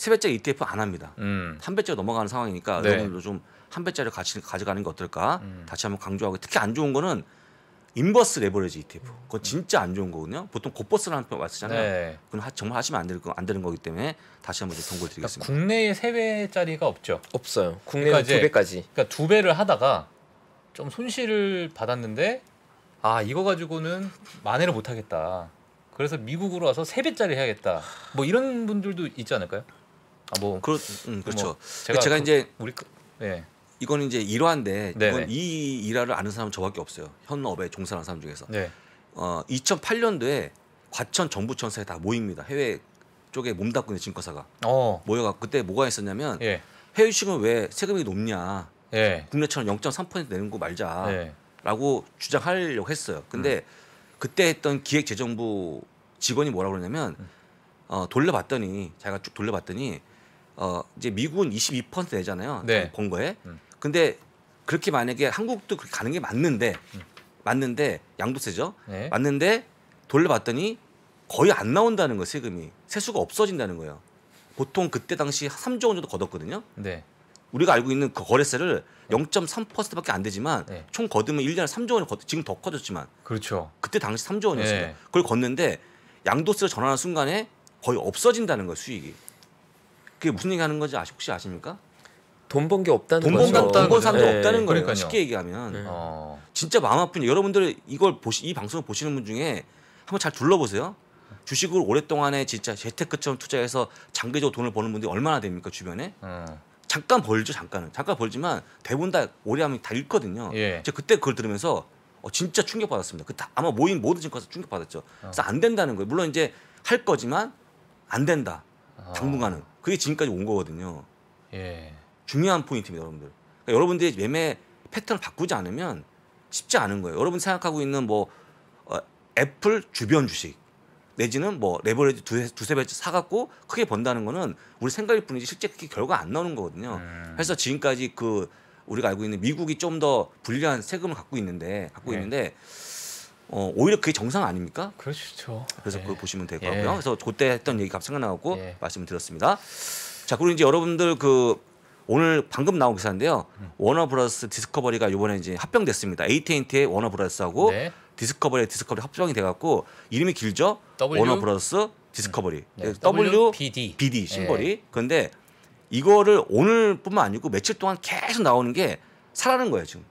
세배짜리 ETF 안 합니다. 음. 한 배짜리 넘어가는 상황이니까 네. 여러분들도 좀 한 배짜리 같이 가져가는 게 어떨까? 음. 다시 한번 강조하고 특히 안 좋은 거는 인버스 레버리지 ETF. 그건 진짜 안 좋은 거거든요. 보통 곱버스라는 표현 쓰잖아요. 네. 그건 하, 정말 하시면 안 되는, 거, 안 되는 거기 때문에 다시 한번 경고를 그러니까 드리겠습니다. 그러니까 국내에 세배짜리가 없죠. 없어요. 그러니까 국내는 그러니까 두 배까지. 그러니까 두 배를 하다가 좀 손실을 받았는데 아 이거 가지고는 만회를 못 하겠다. 그래서 미국으로 와서 세 배짜리 해야겠다. 뭐 이런 분들도 있지 않을까요? 아, 뭐 그렇, 음, 뭐 그렇죠. 뭐 제가, 제가 그, 이제 우리 예. 이건 이제 일화인데 네, 이건 네. 이 일화를 아는 사람은 저밖에 없어요. 현업에 종사하는 사람 중에서. 네. 어, 2008년도에 과천 정부천사에 다 모입니다. 해외 쪽에 몸담고 있는 증권사가 어. 모여가 그때 뭐가 있었냐면 예. 해외 주식은 왜 세금이 높냐? 예. 국내처럼 0.3% 내는 거 말자라고 예. 주장하려고 했어요. 근데 음. 그때 했던 기획재정부 직원이 뭐라 고 그러냐면 음. 어, 돌려봤더니 자기가 쭉 돌려봤더니 어 이제 미국은 22% 내잖아요. 네. 본거에 그 음. 근데 그렇게 만약에 한국도 그렇게 가는 게 맞는데 음. 맞는데 양도세죠. 네. 맞는데 돌려봤더니 거의 안 나온다는 거 세금이 세수가 없어진다는 거예요. 보통 그때 당시 3조 원 정도 걷었거든요. 네. 우리가 알고 있는 그 거래세를 0.3%밖에 안 되지만 네. 총 거두면 1년에 3조 원을 걷 지금 더 커졌지만 그렇죠. 그때 당시 3조 원이었습니다. 네. 그걸 걷는데 양도세로 전환한 순간에 거의 없어진다는 거예요 수익이. 그게 무슨 얘기 하는 건지 아시, 혹시 아십니까? 돈 번 게 없다는 돈 거죠. 돈번 사람도 네. 없다는 거예요. 니까 쉽게 얘기하면 네. 어. 진짜 마음 아픈 여러분들 이걸 보시 이 방송을 보시는 분 중에 한번 잘 둘러보세요. 주식을 오랫동안에 진짜 재테크처럼 투자해서 장기적으로 돈을 버는 분들이 얼마나 됩니까 주변에? 음. 잠깐 벌죠 잠깐은 잠깐 벌지만 대부분 다 오래 하면 다 잃거든요. 예. 제가 그때 그걸 들으면서 어, 진짜 충격 받았습니다. 그 아마 모인 모든 증권사 충격 받았죠. 어. 그래서 안 된다는 거예요. 물론 이제 할 거지만 안 된다. 아. 당분간은 그게 지금까지 온 거거든요. 예. 중요한 포인트입니다, 여러분들. 그러니까 여러분들이 매매 패턴을 바꾸지 않으면 쉽지 않은 거예요. 여러분 생각하고 있는 뭐 어, 애플 주변 주식 내지는 뭐 레버리지 두 두세 배 사갖고 크게 번다는 거는 우리 생각일 뿐이지 실제 그게 결과 안 나오는 거거든요. 음. 그래서 지금까지 그 우리가 알고 있는 미국이 좀 더 불리한 세금을 갖고 있는데 갖고 네. 있는데 어, 오히려 그게 정상 아닙니까? 그렇죠. 그래서 예. 그걸 보시면 될 것같고요 예. 그래서 그때 했던 얘기가 생각나고 예. 말씀드렸습니다. 을 자, 그리고 이제 여러분들 그 오늘 방금 나온 기사인데요. 음. 워너브라더스 디스커버리가 이번에 이제 합병됐습니다. AT&T의 워너브라더스하고 네. 디스커버리의 디스커버리 합병이 돼갖고 이름이 길죠. w? 워너브라더스 디스커버리. 음. 네. WBD. BD 예. 심벌이. 그런데 이거를 오늘뿐만 아니고 며칠 동안 계속 나오는 게 사라는 거예요 지금.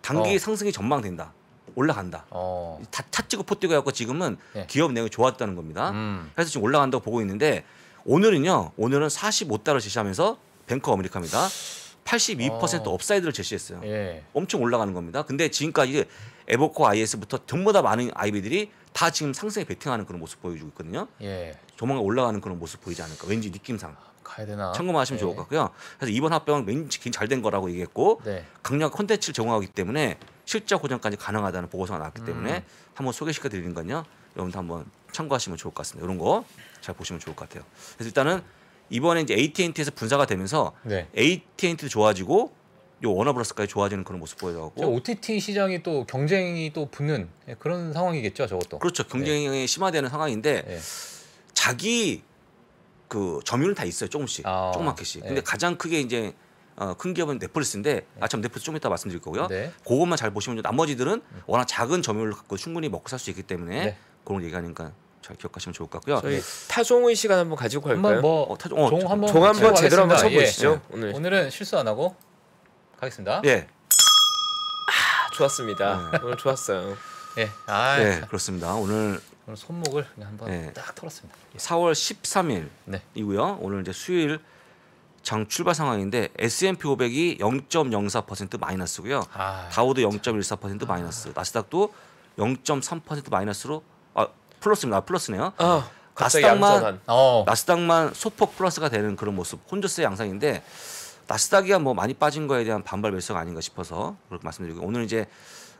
단기 어. 상승이 전망된다. 올라간다. 어. 다찍지고 포뛰고 해갖고 지금은 예. 기업 내용이 좋았다는 겁니다. 음. 그래서 지금 올라간다고 보고 있는데 오늘은요. 오늘은 45달러 제시하면서 뱅커 아메리카입니다. 82% 어. 업사이드를 제시했어요. 예. 엄청 올라가는 겁니다. 근데 지금까지 에버코 IS부터 전보다 많은 아이비들이 다 지금 상승에 베팅하는 그런 모습 보여주고 있거든요. 예. 조만간 올라가는 그런 모습 보이지 않을까. 왠지 느낌상. 가야 되나. 참고만 하시면 예. 좋을 것 같고요. 그래서 이번 합병은 왠지 잘 된 거라고 얘기했고 네. 강력 콘텐츠를 제공하기 때문에 실적 고전까지 가능하다는 보고서가 나왔기 음. 때문에 음. 한번 소개시켜 드리는 건요. 여러분도 한번 참고하시면 좋을 것 같습니다. 이런 거 잘 보시면 좋을 것 같아요. 그래서 일단은 이번에 이제 AT&T에서 분사가 되면서 네. AT&T도 좋아지고 요 워너브러스까지 좋아지는 그런 모습 보여져갖고 OTT 시장이 또 경쟁이 또 붙는 그런 상황이겠죠 저것도 그렇죠 경쟁이 네. 심화되는 상황인데 네. 자기 그점유율다 있어요 조금씩 아, 조그맣게씩 네. 근데 가장 크게 이제 어, 큰 기업은 넷플릭스인데 네. 아참 넷플릭스 좀 이따 말씀드릴 거고요. 네. 그것만 잘 보시면 나머지들은 워낙 작은 점유율을 갖고 충분히 먹고 살 수 있기 때문에 네. 그런 얘기하니까 잘 기억하시면 좋을 것 같고요. 저희 네. 타종의 시간 한번 가지고 갈까요? 뭐 어, 타종, 어, 종 한번 종 한번 제대로 한번 예. 쳐보시죠. 예. 오늘 오늘은 실수 안 하고 가겠습니다. 예. 아, 좋았습니다. 네. 오늘 좋았어요. 예. 아, 예, 그렇습니다. 오늘 오늘 손목을 한번 예. 딱 털었습니다. 4월 예. 13일이고요. 오늘 이제 수요일 장 출발 상황인데 S&P 500이 0.04% 마이너스고요. 아, 다우도 0.14% 마이너스. 아. 나스닥도 0.3% 마이너스로 아 플러스입니다. 아, 플러스네요. 어, 나스닥만 어. 나스닥만 소폭 플러스가 되는 그런 모습. 혼조세 양상인데 나스닥이야 뭐 많이 빠진 거에 대한 반발 매수가 아닌가 싶어서 그렇게 말씀드리고 오늘 이제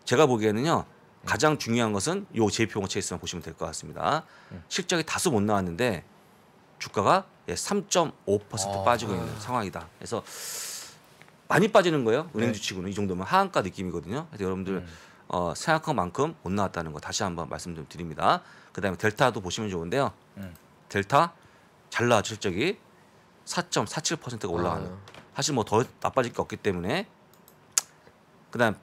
제가 보기에는요. 가장 중요한 것은 요 JP용어 체이스만 보시면 될 것 같습니다. 음. 실적이 다소 못 나왔는데 주가가 3.5% 예, 아, 빠지고 있는 상황이다. 그래서 많이 빠지는 거예요. 네. 은행 주치고는 이 정도면 하한가 느낌이거든요. 그래서 여러분들 음. 어, 생각한 만큼 못 나왔다는 거 다시 한번 말씀 좀 드립니다. 그다음에 델타도 보시면 좋은데요. 음. 델타 잘 나와 실적이 4.47%가 올라가는. 아. 사실 뭐 더 나빠질 게 없기 때문에 그다음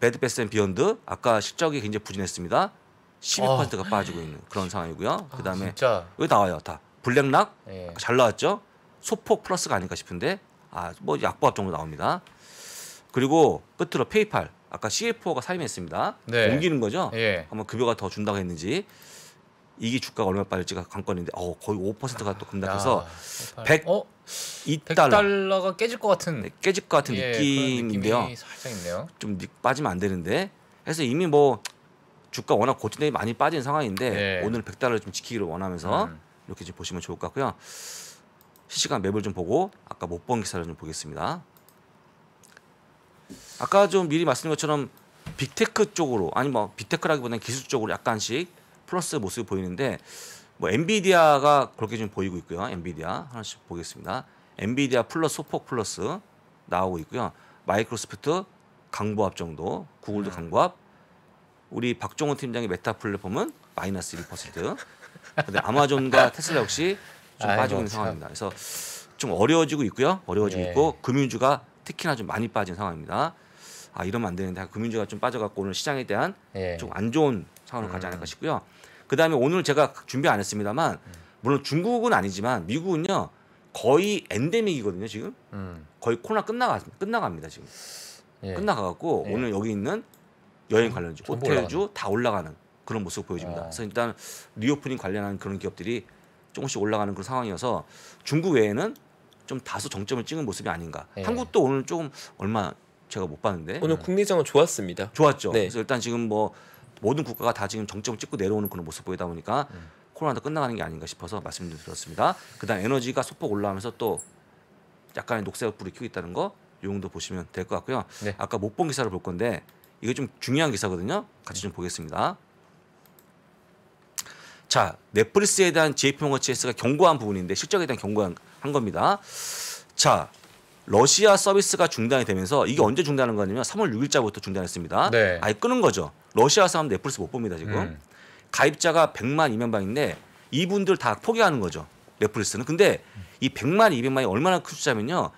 배드베스앤 트 비욘드 아까 실적이 굉장히 부진했습니다. 12%가 아. 빠지고 있는 그런 상황이고요. 아, 그다음에 아, 왜 나와요 다 블랙락 예. 잘 나왔죠. 소폭 플러스가 아닐까 싶은데 아 뭐 약보합 정도 나옵니다. 그리고 끝으로 페이팔 아까 CFO가 사임했습니다. 네. 옮기는 거죠. 예. 한번 급여가 더 준다고 했는지 이게 주가가 얼마 빠질지가 관건인데 어 거의 5%가 또 급락해서 아, 100 어? 2달러. 가 깨질 것 같은 네, 깨질 것 같은 예, 느낌인데요. 살짝 있네요. 좀 빠지면 안 되는데 해서 이미 뭐 주가 워낙 고점에 많이 빠진 상황인데 예. 오늘 100달러 좀 지키기를 원하면서 음. 이렇게 이 보시면 좋을 것 같고요. 실시간 맵을 좀 보고 아까 못 본 기사를 좀 보겠습니다. 아까 좀 미리 말씀드린 것처럼 빅테크 쪽으로 아니 뭐 빅테크라기보다는 기술 쪽으로 약간씩 플러스 모습이 보이는데 뭐 엔비디아가 그렇게 좀 보이고 있고요. 엔비디아 하나씩 보겠습니다. 엔비디아 플러스 소폭 플러스 나오고 있고요. 마이크로소프트 강보합 정도, 구글도 네. 강보합. 우리 박종원 팀장의 메타 플랫폼은 마이너스 1%. 근데 아마존과 테슬라 역시 좀 빠지고 있는 상황입니다. 그래서 좀 어려워지고 있고요. 어려워지고 예. 있고 금융주가 특히나 좀 많이 빠진 상황입니다. 아 이러면 안 되는데 금융주가 좀 빠져갖고 오늘 시장에 대한 예. 좀안 좋은 상황으로 가지 않을까 음. 싶고요. 그 다음에 오늘 제가 준비 안 했습니다만 음. 물론 중국은 아니지만 미국은요 거의 엔데믹이거든요 지금 음. 거의 코로나 끝나가 끝나갑니다 지금 예. 끝나가갖고 예. 오늘 여기 있는 여행 음. 관련주 호텔주 다 올라가는 그런 모습 보여집니다. 아. 그래서 일단 리오프닝 관련한 그런 기업들이 조금씩 올라가는 그런 상황이어서 중국 외에는 좀 다소 정점을 찍은 모습이 아닌가. 네. 한국도 오늘 조금 얼마 제가 못 봤는데 오늘 예. 국내장은 좋았습니다. 좋았죠. 네. 그래서 일단 지금 뭐 모든 국가가 다 지금 정점을 찍고 내려오는 그런 모습 보이다 보니까 음. 코로나도 끝나가는 게 아닌가 싶어서 말씀드렸습니다. 그다음 에너지가 소폭 올라오면서 또 약간의 녹색 불이 켜고 있다는 거용도 보시면 될 것 같고요. 네. 아까 못 본 기사를 볼 건데 이게 좀 중요한 기사거든요. 같이 네. 좀 보겠습니다. 자, 넷플릭스에 대한 JP모가치에스가 경고한 부분인데 실적에 대한 경고한 겁니다. 자, 러시아 서비스가 중단이 되면서 이게 언제 중단한 거냐면 3월 6일자부터 중단했습니다. 네. 아예 끄는 거죠. 러시아 사람 넷플릭스 못 봅니다 지금. 음. 가입자가 100만 2 0방인데 이분들 다 포기하는 거죠. 넷플릭스는. 근데 이 100만 200만이 얼마나 큰 숫자면요.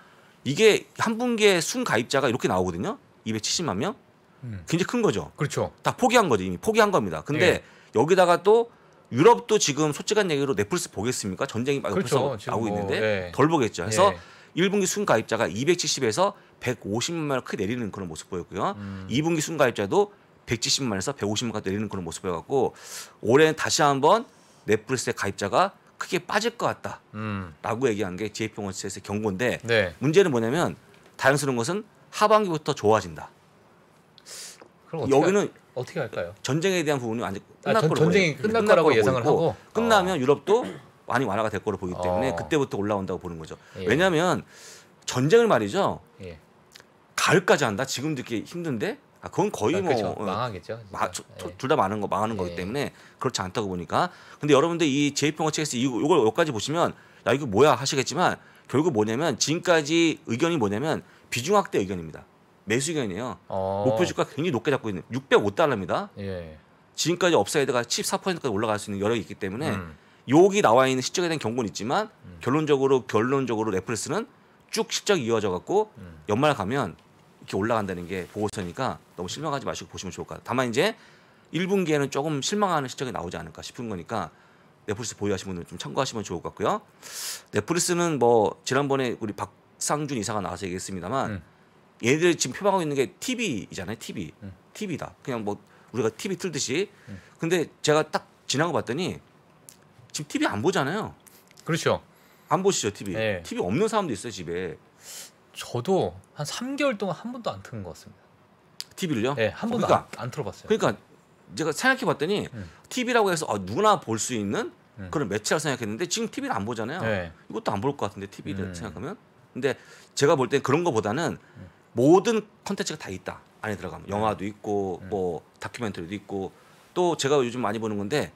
이게 한 분기에 순 가입자가 이렇게 나오거든요. 270만 명. 음. 굉장히 큰 거죠. 그렇죠. 다 포기한 거죠. 이미 포기한 겁니다. 근데 예. 여기다가 또 유럽도 지금 솔직한 얘기로 넷플스 릭 보겠습니까? 전쟁이 막 그렇죠. 벌써 나오고 뭐, 있는데 네. 덜 보겠죠. 그래서 네. 예. 1분기 순가입자가 270에서 150만 원 크게 내리는 그런 모습 보였고요. 음. 2분기 순가입자도 170만에서 150만까지 내리는 그런 모습 보여갖고 올해는 다시 한번 넷플릭스의 가입자가 크게 빠질 것 같다라고 음. 얘기한 게 JP모건스의 경고인데 네. 문제는 뭐냐면 다양스러운 것은 하반기부터 좋아진다. 그럼 여기는 할, 어떻게 할까요? 전쟁에 대한 부분이 완전 아, 끝날 아, 전, 전쟁이 보이고, 끝날 거라고 예상을 보이고, 하고 끝나면 어. 유럽도 많이 완화가 될 거로 보기 때문에 어. 그때부터 올라온다고 보는 거죠. 예. 왜냐하면 전쟁을 말이죠. 예. 가을까지 한다. 지금 듣기 힘든데 아, 그건 거의 그뭐 그렇죠. 어, 망하겠죠. 예. 둘다 많은 거 망하는 거기 예. 때문에 그렇지 않다고 보니까. 근데 여러분들 이 제이평화 책에서 이걸 여기까지 보시면 야 이거 뭐야 하시겠지만 결국 뭐냐면 지금까지 의견이 뭐냐면 비중 확대 의견입니다. 매수 네 의견이에요. 어. 목표 주가 굉장히 높게 잡고 있는 605달러입니다. 예. 지금까지 업사이드가 14%까지 올라갈 수 있는 여력이 있기 때문에 음. 여기 나와 있는 실적에 대한 경고는 있지만 음. 결론적으로 결론적으로 레프레스는 쭉 실적이 어져 갖고 음. 연말 가면 이렇게 올라간다는 게 보고서니까 너무 실망하지 마시고 보시면 좋을 것 같아요. 다만 이제 1분기에는 조금 실망하는 실적이 나오지 않을까 싶은 거니까 넷플릭스 보유하시는 분들 좀 참고하시면 좋을 것 같고요. 넷플릭스는 뭐 지난번에 우리 박상준 이사가 나와서 얘기했습니다만 음. 얘들 네이 지금 표방하고 있는 게 TV잖아요. TV. 음. TV다. 그냥 뭐 우리가 TV 틀듯이. 음. 근데 제가 딱 지나고 봤더니 지금 TV 안 보잖아요. 그렇죠. 안 보시죠 TV. 네. TV 없는 사람도 있어요 집에. 저도 한 3개월 동안 한 번도 안튼것 같습니다. TV를요? 네, 한 번도 그러니까, 안, 안, 틀어봤어요. 그러니까 제가 생각해 봤더니 음. TV라고 해서 아, 누구나 볼 수 있는 음. 그런 매체라 고 생각했는데 지금 TV를 안 보잖아요. 네. 이것도 안 볼 것 같은데 TV를 음. 생각하면. 근데 제가 볼땐 그런 거보다는 음. 모든 컨텐츠가 다 있다 안에 들어가면 네. 영화도 있고 음. 뭐 다큐멘터리도 있고 또 제가 요즘 많이 보는 건데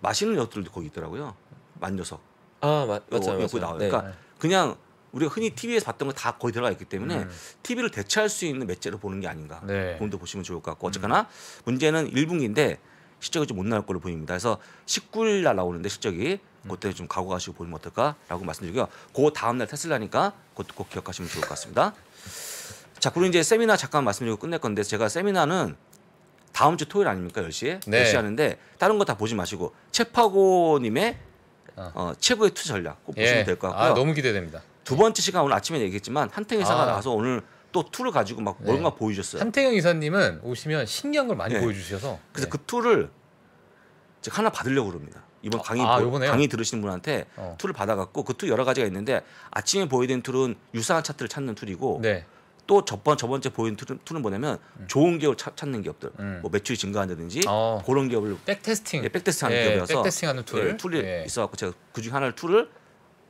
맛있는 것들도 거기 있더라고요 만녀석 아 마, 맞아맞아 나와요. 그러니까 네. 그러니까 그냥 우리가 흔히 TV에서 봤던 거 다 거의 들어가 있기 때문에 음. TV를 대체할 수 있는 매체로 보는 게 아닌가 본 네. 그도 보시면 좋을 것 같고 음. 어쨌거나 음. 문제는 1분기인데 실적이 좀 못 나올 걸로 보입니다. 그래서 19일 날 나오는데 실적이 음. 그때 좀 각오하시고 보면 어떨까라고 말씀드리고요. 그 다음 날 테슬라니까 그것도 꼭 기억하시면 좋을 것 같습니다. 자, 그리고 이제 세미나 잠깐 말씀드리고 끝낼 건데 제가 세미나는 다음 주 토요일 아닙니까? 10시에? 네. 10시 하는데 다른 거 다 보지 마시고 채파고 님의 아. 어. 최고의 투자 전략 꼭 보시면 예. 될것 아, 같고요. 아, 너무 기대됩니다. 두 번째 시간 오늘 아침에 얘기했지만 한탱 회사가 아. 나와서 오늘 또 툴을 가지고 막 네. 뭔가 보여주셨어요. 한태경 이사님은 오시면 신기한 걸 많이 네. 보여주셔서 그래서 네. 그 툴을 제 하나 받으려고 그럽니다. 이번 아, 강의 아, 보, 강의 들으시는 분한테 어. 툴을 받아갖고 그 툴 여러 가지가 있는데 아침에 보여드린 툴은 유사한 차트를 찾는 툴이고 네. 또 저번 저번째 보인 툴은, 툴은 뭐냐면 음. 좋은 기업을 찾, 는 기업들 음. 뭐 매출이 증가한다든지 어. 그런 기업을 백테스팅 예, 백테스팅하는 예, 기업이어서 백테스팅하는 툴 예, 툴이 예. 있어갖고 제가 그중 하나를 툴을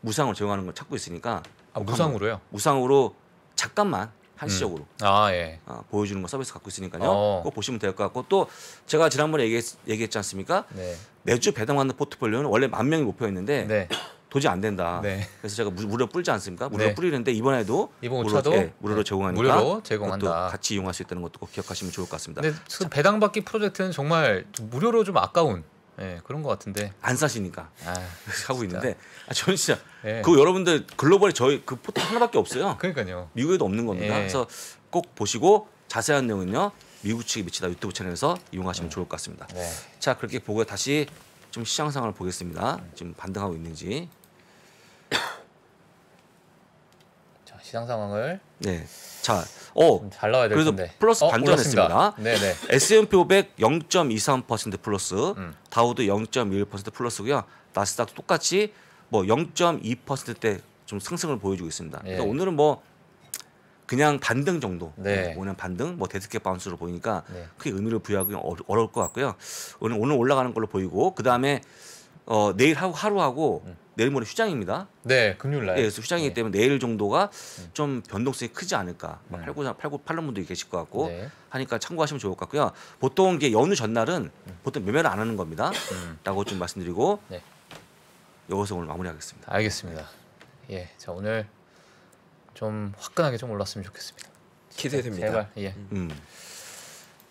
무상으로 제공하는 걸 찾고 있으니까 아, 무상으로요? 무상으로 잠깐만 한시적으로 음. 아, 예. 어, 보여주는 거 서비스 갖고 있으니까요. 어. 꼭 보시면 될 것 같고 또 제가 지난번에 얘기했, 지 않습니까? 네. 매주 배당받는 포트폴리오는 원래 만 명이 목표였는데 네. 도저히 안 된다. 네. 그래서 제가 무료 뿌리지 않습니까? 무료 네. 뿌리는데 이번에도 이번 5차도 무료로, 예, 무료로 제공하니까 무료로 제공한다. 같이 이용할 수 있다는 것도 꼭 기억하시면 좋을 것 같습니다. 근데 그 배당받기 프로젝트는 정말 무료로 좀 아까운 예, 그런 것 같은데 안 사시니까 아, 하고 있는데 아, 저는 진짜 예. 그 여러분들 글로벌에 저희 그 포털 하나밖에 없어요. 그러니까요. 미국에도 없는 겁니다. 예. 그래서 꼭 보시고 자세한 내용은요 미국 측에 미치다 유튜브 채널에서 이용하시면 네. 좋을 것 같습니다. 네. 자 그렇게 보고 다시 좀 시장 상황을 보겠습니다. 지금 반등하고 있는지 시장 상황을 네. 자, 어, 잘 나와야 될 그래서 텐데. 플러스 어, 반전했습니다. 네네. 네. S&P 500 0.23% 플러스, 음. 다우도 0.21% 플러스고요. 나스닥 똑같이 뭐 0.2%대 좀 상승을 보여주고 있습니다. 예. 그러니 오늘은 뭐 그냥 반등 정도, 네. 네 오늘 반등, 뭐데스크 바운스로 보이니까 네. 크게 의미를 부여하기 어려울 것 같고요. 오늘 오늘 올라가는 걸로 보이고 그 다음에 어, 내일 하루, 하루하고 음. 내일 모레 휴장입니다. 네, 금요일 날. 예, 그래서 휴장이기 네. 때문에 내일 정도가 음. 좀 변동성이 크지 않을까. 음. 팔고 팔고 팔는 분도 계실 것 같고 네. 하니까 참고하시면 좋을 것 같고요. 보통 이게 연휴 전날은 음. 보통 매매를 안 하는 겁니다.라고 음. 좀 말씀드리고 네. 여기서 오늘 마무리하겠습니다. 알겠습니다. 예, 자 오늘 좀 화끈하게 좀 올랐으면 좋겠습니다. 기대됩니다. 제발 예. 음.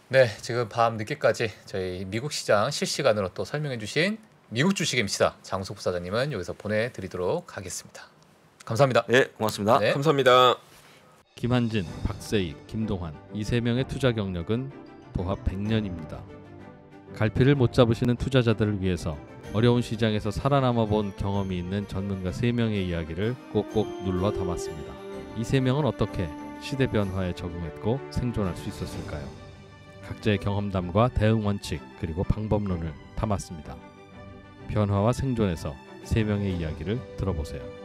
네, 지금 밤 늦게까지 저희 미국 시장 실시간으로 또 설명해 주신 미국 주식의 미다장우 부사장님은 여기서 보내드리도록 하겠습니다. 감사합니다. 예, 고맙습니다. 네. 감사합니다. 김한진, 박세익, 김동환 이 세 명의 투자 경력은 도합 100년입니다. 갈피를 못 잡으시는 투자자들을 위해서 어려운 시장에서 살아남아 본 경험이 있는 전문가 3명의 이야기를 꼭꼭 눌러 담았습니다. 이 3명은 어떻게 시대 변화에 적응했고 생존할 수 있었을까요? 각자의 경험담과 대응 원칙 그리고 방법론을 담았습니다. 변화와 생존에서 세 명의 이야기를 들어보세요.